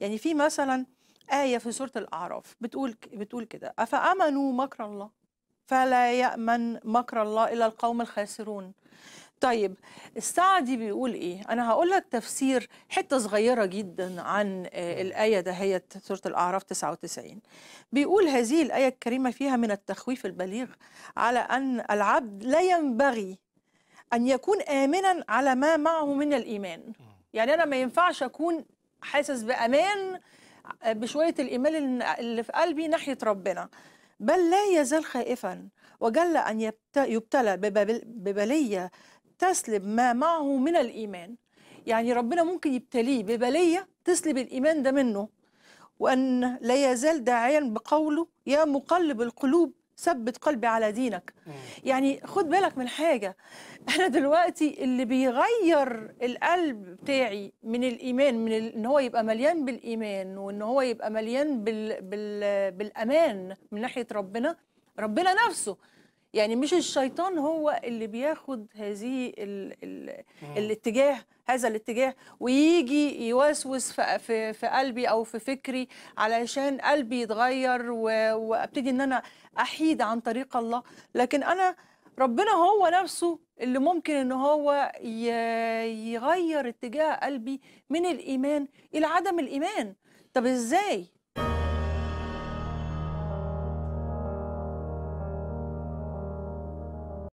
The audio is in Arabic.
يعني في مثلا آية في سورة الأعراف بتقول بتقول كده أفأمنوا مكر الله فلا يأمن مكر الله إلا القوم الخاسرون طيب السعدي بيقول ايه انا هقول لك تفسير حته صغيره جدا عن آه، الايه هي سوره الاعراف 99 بيقول هذه الايه الكريمه فيها من التخويف البليغ على ان العبد لا ينبغي ان يكون امنا على ما معه من الايمان يعني انا ما ينفعش اكون حاسس بامان آه، بشويه الايمان اللي في قلبي ناحيه ربنا بل لا يزال خائفا وجل ان يبتلى ببليه تسلب ما معه من الايمان يعني ربنا ممكن يبتليه ببليه تسلب الايمان ده منه وان لا يزال داعيا بقوله يا مقلب القلوب ثبت قلبي على دينك مم. يعني خد بالك من حاجة أنا دلوقتي اللي بيغير القلب بتاعي من الإيمان من ال... إن هو يبقى مليان بالإيمان وإن هو يبقى مليان بال... بال... بالأمان من ناحية ربنا ربنا نفسه يعني مش الشيطان هو اللي بياخد هذه الـ الـ الاتجاه هذا الاتجاه ويجي يوسوس في, في قلبي او في فكري علشان قلبي يتغير وابتدي ان انا احيد عن طريق الله لكن انا ربنا هو نفسه اللي ممكن ان هو يغير اتجاه قلبي من الايمان الى عدم الايمان طب ازاي